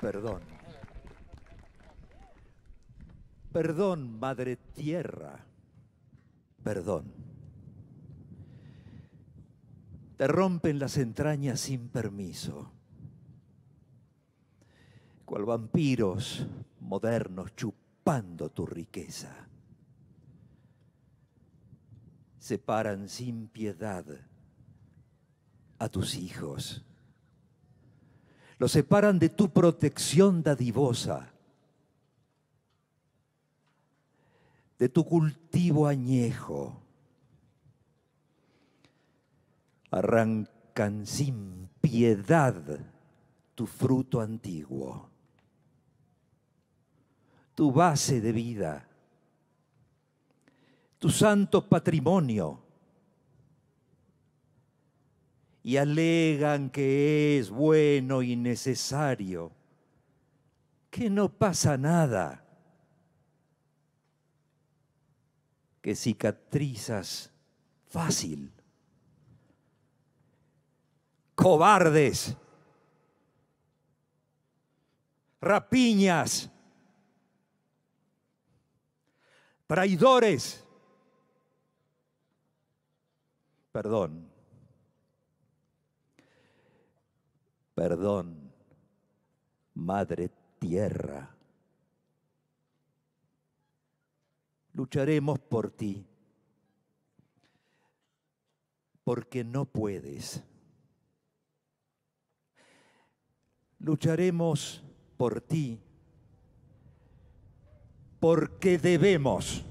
perdón. Perdón, Madre Tierra, perdón. Te rompen las entrañas sin permiso, cual vampiros modernos chupando tu riqueza. Separan sin piedad a tus hijos lo separan de tu protección dadivosa, de tu cultivo añejo. Arrancan sin piedad tu fruto antiguo, tu base de vida, tu santo patrimonio y alegan que es bueno y necesario, que no pasa nada, que cicatrizas fácil. Cobardes, rapiñas, traidores. Perdón, perdón, Madre Tierra. Lucharemos por ti, porque no puedes. Lucharemos por ti, porque debemos.